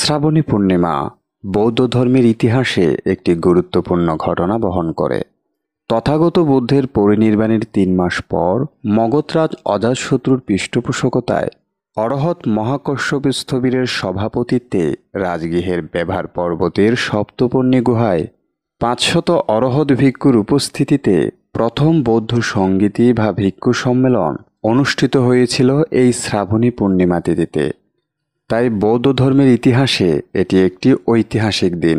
শ্রাবণী পূর্ণিমা বৌদ্ধ ধর্মের ইতিহাসে একটি গুরুত্বপূর্ণ ঘটনা বহন করে তথাগত বুদ্ধের পরিনির্বাণের তিন মাস পর মগধরাজ অজাতশত্রুর পৃষ্ঠপোষকতায় অরহত মহাকর্ষবীস্থবীরের সভাপতিত্বে রাজগৃহের ব্যবহার পর্বতের সপ্তপর্ণী গুহায় পাঁচশত অরহত ভিক্ষুর উপস্থিতিতে প্রথম বৌদ্ধ সঙ্গীতি বা ভিক্ষু সম্মেলন অনুষ্ঠিত হয়েছিল এই শ্রাবণী পূর্ণিমা তিথিতে তাই বৌদ্ধ ধর্মের ইতিহাসে এটি একটি ঐতিহাসিক দিন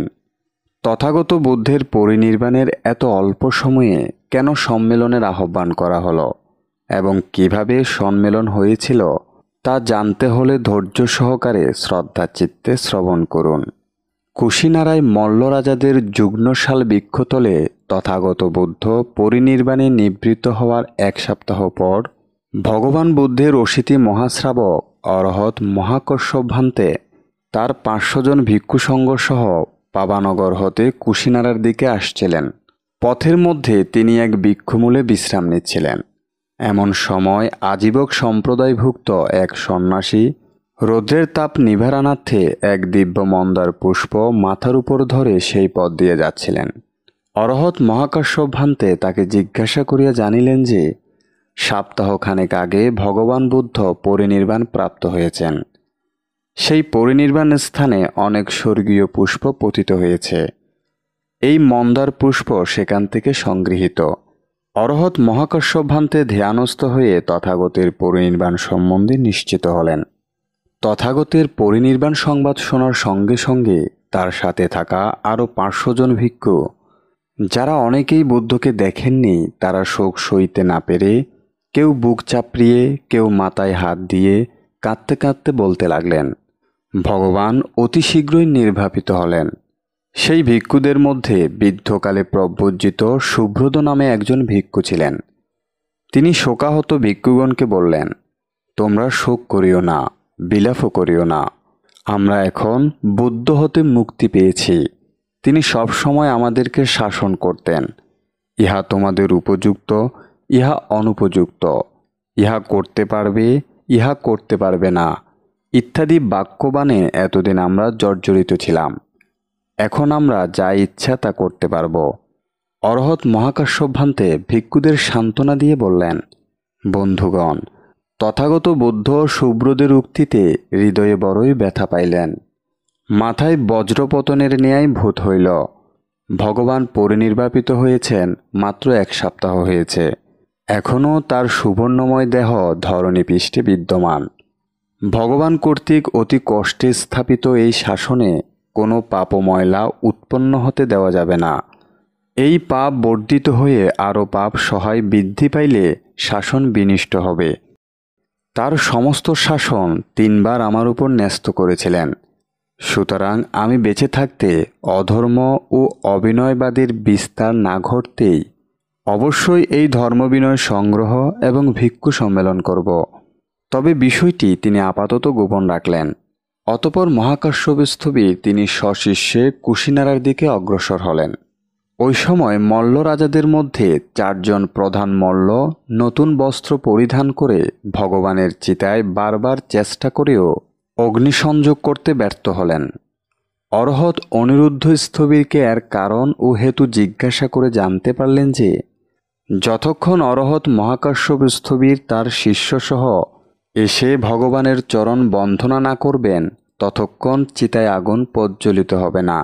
তথাগত বুদ্ধের পরিনির্বাণের এত অল্প সময়ে কেন সম্মেলনের আহ্বান করা হলো এবং কিভাবে সম্মেলন হয়েছিল তা জানতে হলে ধৈর্য সহকারে শ্রদ্ধাচিত্তে শ্রবণ করুন কুশিনারায় মল্লরাজাদের যুগ্নশাল বৃক্ষতলে তথাগত বুদ্ধ পরিনির্বাণে নিবৃত্ত হওয়ার এক সপ্তাহ পর ভগবান বুদ্ধের অশীতি মহাশ্রাবক অরহত মহাকর্ষভ্রান্তে তার পাঁচশো জন ভিক্ষুসঙ্গসহ পাবানগর হতে কুশিনারার দিকে আসছিলেন পথের মধ্যে তিনি এক বিক্ষুমূলে বিশ্রাম নিচ্ছিলেন এমন সময় আজীবক সম্প্রদায়ভুক্ত এক সন্ন্যাসী রৌদ্রের তাপ নিভারানার্থে এক দিব্য মন্দার পুষ্প মাথার উপর ধরে সেই পথ দিয়ে যাচ্ছিলেন অরহত মহাকাশ্যভ্রান্তে তাকে জিজ্ঞাসা করিয়া জানিলেন যে সপ্তাহখানেক আগে ভগবান বুদ্ধ পরিনির্বাণ প্রাপ্ত হয়েছেন সেই পরিনির্বাণ স্থানে অনেক স্বর্গীয় পুষ্প পতিত হয়েছে এই মন্দার পুষ্প সেখান থেকে সংগৃহীত অরহত মহাকর্ষভ্রান্তে ধ্যানস্থ হয়ে তথাগতের পরিনির্বাণ সম্বন্ধে নিশ্চিত হলেন তথাগতের পরিনির্বাণ সংবাদ শোনার সঙ্গে সঙ্গে তার সাথে থাকা আরও পাঁচশো জন ভিক্ষু যারা অনেকেই বুদ্ধকে দেখেননি তারা শোক সইতে না পেরে কেউ বুক চাপড়িয়ে কেউ মাথায় হাত দিয়ে কাঁদতে কাঁদতে বলতে লাগলেন ভগবান অতি শীঘ্রই নির্বাপিত হলেন সেই ভিক্ষুদের মধ্যে বৃদ্ধকালে প্রব্রজিত সুব্রত নামে একজন ভিক্ষু ছিলেন তিনি শোকাহত ভিক্ষুগণকে বললেন তোমরা শোক করিও না বিলাপও করিও না আমরা এখন বুদ্ধ হতে মুক্তি পেয়েছি তিনি সবসময় আমাদেরকে শাসন করতেন ইহা তোমাদের উপযুক্ত ইহা অনুপযুক্ত ইহা করতে পারবে ইহা করতে পারবে না ইত্যাদি বাক্যবাণে এতদিন আমরা জর্জরিত ছিলাম এখন আমরা যা ইচ্ছা তা করতে পারব অরহত মহাকাশ্যভ্রান্তে ভিক্ষুদের সান্ত্বনা দিয়ে বললেন বন্ধুগণ তথাগত বৌদ্ধ শুভ্রদের উক্তিতে হৃদয়ে বড়ই ব্যথা পাইলেন মাথায় বজ্রপতনের ন্যায় ভূত হইল ভগবান পরিনির্বাপিত হয়েছেন মাত্র এক সপ্তাহ হয়েছে এখনও তার সুবর্ণময় দেহ ধরণী পৃষ্ঠে বিদ্যমান ভগবান কর্তৃক অতি কষ্টে স্থাপিত এই শাসনে কোনো পাপময়লা উৎপন্ন হতে দেওয়া যাবে না এই পাপ বর্ধিত হয়ে আরও পাপ সহায় বৃদ্ধি পাইলে শাসন বিনিষ্ট হবে তার সমস্ত শাসন তিনবার আমার উপর ন্যস্ত করেছিলেন সুতরাং আমি বেঁচে থাকতে অধর্ম ও অভিনয়বাদের বিস্তার না ঘটতেই অবশ্যই এই ধর্মবিনয় সংগ্রহ এবং ভিক্ষু সম্মেলন করব তবে বিষয়টি তিনি আপাতত গোপন রাখলেন অতপর মহাকাশ্যবস্থবির তিনি সশিষ্যে কুশিনারার দিকে অগ্রসর হলেন ওই সময় মল্ল রাজাদের মধ্যে চারজন প্রধান মল্ল নতুন বস্ত্র পরিধান করে ভগবানের চিতায় বারবার চেষ্টা করেও অগ্নিসংযোগ করতে ব্যর্থ হলেন অরহত অনিরুদ্ধ স্থবিরকে এর কারণ ও হেতু জিজ্ঞাসা করে জানতে পারলেন যে যতক্ষণ অরহত মহাকাশ্যপ স্থবির তার শিষ্যসহ এসে ভগবানের চরণ বন্ধনা না করবেন ততক্ষণ চিতায় আগুন প্রজ্জ্বলিত হবে না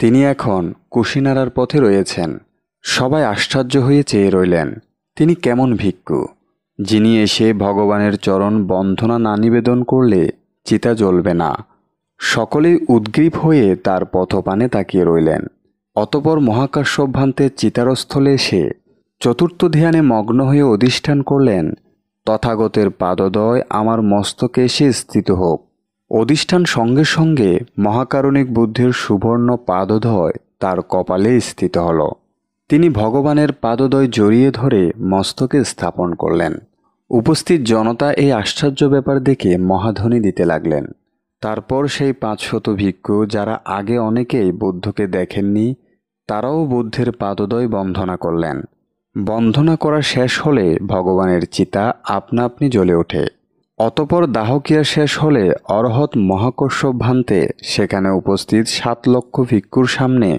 তিনি এখন কুশিনারার পথে রয়েছেন সবাই আশ্চর্য হয়ে চেয়ে রইলেন তিনি কেমন ভিক্ষু যিনি এসে ভগবানের চরণ বন্ধনা না নিবেদন করলে চিতা জ্বলবে না সকলেই উদ্গ্রীব হয়ে তার পথপানে তাকিয়ে রইলেন অতপর মহাকাশ্যভ্রান্তের চিতারস্থলে এসে চতুর্থ ধ্যানে মগ্ন হয়ে অধিষ্ঠান করলেন তথাগতের পাদদয় আমার মস্তকে এসে স্থিত হোক অধিষ্ঠান সঙ্গে সঙ্গে মহাকারণিক বুদ্ধের সুবর্ণ পাদদয় তার কপালে স্থিত হল তিনি ভগবানের পাদদয় জড়িয়ে ধরে মস্তকে স্থাপন করলেন উপস্থিত জনতা এই আশ্চর্য ব্যাপার দেখে মহাধ্বনি দিতে লাগলেন তারপর সেই পাঁচশত ভিক্ষু যারা আগে অনেকেই বুদ্ধকে দেখেননি তারাও বুদ্ধের পাদদয় বন্ধনা করলেন বন্ধনা করা শেষ হলে ভগবানের চিতা আপনা আপনি জ্বলে ওঠে অতপর দাহকিয়া শেষ হলে অরহত মহাকর্ষ ভান্তে সেখানে উপস্থিত সাত লক্ষ ভিক্ষুর সামনে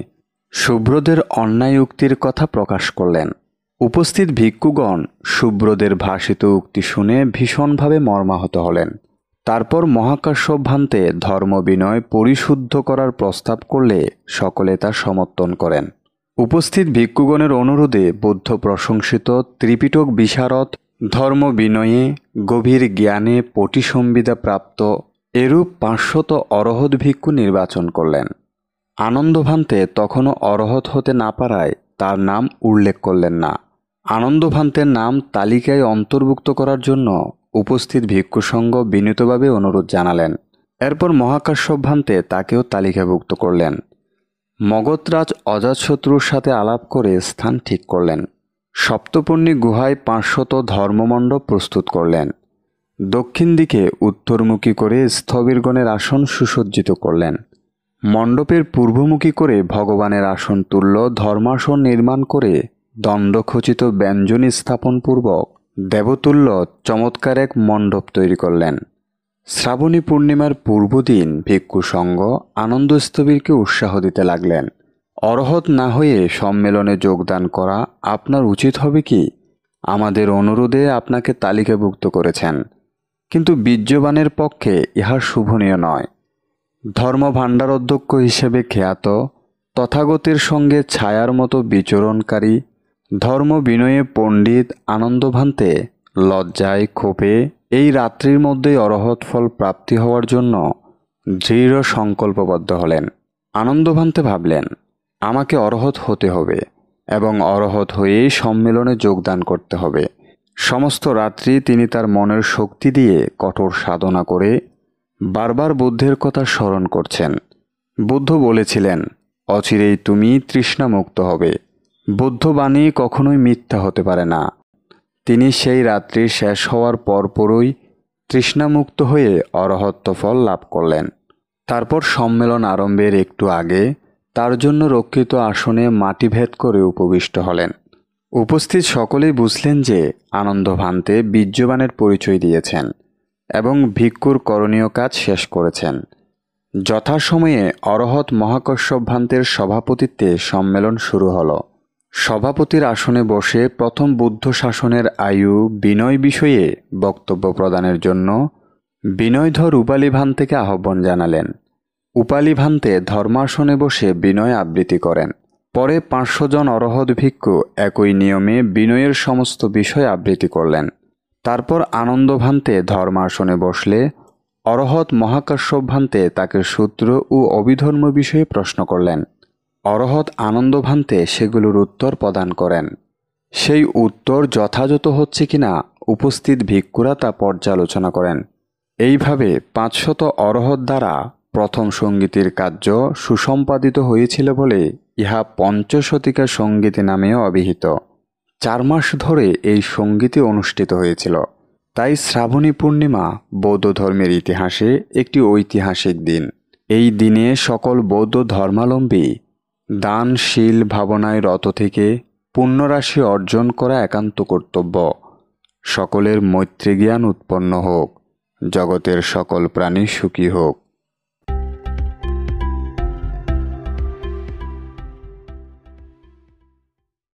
শুভ্রদের অন্যায় উক্তির কথা প্রকাশ করলেন উপস্থিত ভিক্ষুগণ শুভ্রদের ভাষিত উক্তি শুনে ভীষণভাবে মর্মাহত হলেন তারপর ভ্রান্তে ধর্মবিনয় পরিশুদ্ধ করার প্রস্তাব করলে সকলে তা সমর্থন করেন উপস্থিত ভিক্ষুগণের অনুরোধে বৌদ্ধ প্রশংসিত ত্রিপিটক বিশারদ ধর্ম বিনয়ে গভীর জ্ঞানে পটিসম্বিদা প্রাপ্ত এরূপ পাঁচশত অরহত ভিক্ষু নির্বাচন করলেন আনন্দভান্তে তখনও অরহত হতে না পারায় তার নাম উল্লেখ করলেন না আনন্দভান্তের নাম তালিকায় অন্তর্ভুক্ত করার জন্য উপস্থিত ভিক্ষু বিনীতভাবে অনুরোধ জানালেন এরপর মহাকাশ্যভান্তে তাকেও তালিকাভুক্ত করলেন মগধরাজ অজাতশত্রুর সাথে আলাপ করে স্থান ঠিক করলেন সপ্তপর্ণী গুহায় পাঁচশত ধর্মমণ্ডপ প্রস্তুত করলেন দক্ষিণ দিকে উত্তরমুখী করে স্থবিরগণের আসন সুসজ্জিত করলেন মণ্ডপের পূর্বমুখী করে ভগবানের আসন তুল্য ধর্মাসন নির্মাণ করে দণ্ডখচিত ব্যঞ্জনী স্থাপনপূর্বক দেবতুল্য চমৎকার এক মণ্ডপ তৈরি করলেন শ্রাবণী পূর্ণিমার পূর্বদিন ভিক্ষু সঙ্গ আনন্দস্তবীরকে উৎসাহ দিতে লাগলেন অরহত না হয়ে সম্মেলনে যোগদান করা আপনার উচিত হবে কি আমাদের অনুরোধে আপনাকে তালিকাভুক্ত করেছেন কিন্তু বীর্যবানের পক্ষে ইহা শুভনীয় নয় ধর্ম অধ্যক্ষ হিসেবে খ্যাত তথাগতের সঙ্গে ছায়ার মতো বিচরণকারী ধর্ম বিনয়ে পণ্ডিত আনন্দভান্তে লজ্জায় ক্ষোভে এই রাত্রির মধ্যেই অরহত ফল প্রাপ্তি হওয়ার জন্য দৃঢ় সংকল্পবদ্ধ হলেন আনন্দভান্তে ভাবলেন আমাকে অরহত হতে হবে এবং অরহত হয়েই সম্মেলনে যোগদান করতে হবে সমস্ত রাত্রি তিনি তার মনের শক্তি দিয়ে কঠোর সাধনা করে বারবার বুদ্ধের কথা স্মরণ করছেন বুদ্ধ বলেছিলেন অচিরেই তুমি তৃষ্ণামুক্ত হবে বুদ্ধবাণী কখনোই মিথ্যা হতে পারে না তিনি সেই রাত্রি শেষ হওয়ার পরপরই তৃষ্ণামুক্ত হয়ে অরহত্ব ফল লাভ করলেন তারপর সম্মেলন আরম্ভের একটু আগে তার জন্য রক্ষিত আসনে মাটি ভেদ করে উপবিষ্ট হলেন উপস্থিত সকলেই বুঝলেন যে আনন্দভান্তে বীর্যবানের পরিচয় দিয়েছেন এবং ভিক্ষুর করণীয় কাজ শেষ করেছেন যথাসময়ে অরহত মহাকশ্যপ ভান্তের সভাপতিত্বে সম্মেলন শুরু হলো সভাপতির আসনে বসে প্রথম বুদ্ধ শাসনের আয়ু বিনয় বিষয়ে বক্তব্য প্রদানের জন্য বিনয়ধর উপালিভান থেকে আহ্বান জানালেন উপালিভান্তে ধর্মাসনে বসে বিনয় আবৃত্তি করেন পরে পাঁচশো জন অরহদ ভিক্ষু একই নিয়মে বিনয়ের সমস্ত বিষয় আবৃত্তি করলেন তারপর আনন্দভান্তে ধর্মাসনে বসলে অরহত মহাকাশ্যভান্তে তাকে সূত্র ও অভিধর্ম বিষয়ে প্রশ্ন করলেন অরহত আনন্দভান্তে সেগুলোর উত্তর প্রদান করেন সেই উত্তর যথাযথ হচ্ছে কিনা উপস্থিত ভিক্ষুরা তা পর্যালোচনা করেন এইভাবে পাঁচশত অরহত দ্বারা প্রথম সঙ্গীতের কার্য সুসম্পাদিত হয়েছিল বলে ইহা পঞ্চশতিকা সঙ্গীতে নামেও অভিহিত চার মাস ধরে এই সঙ্গীতে অনুষ্ঠিত হয়েছিল তাই শ্রাবণী পূর্ণিমা বৌদ্ধ ধর্মের ইতিহাসে একটি ঐতিহাসিক দিন এই দিনে সকল বৌদ্ধ ধর্মালম্বী দানশীল ভাবনায় রত থেকে পুণ্যরাশি অর্জন করা একান্ত কর্তব্য সকলের মৈত্রী জ্ঞান উৎপন্ন হোক জগতের সকল প্রাণী সুখী হোক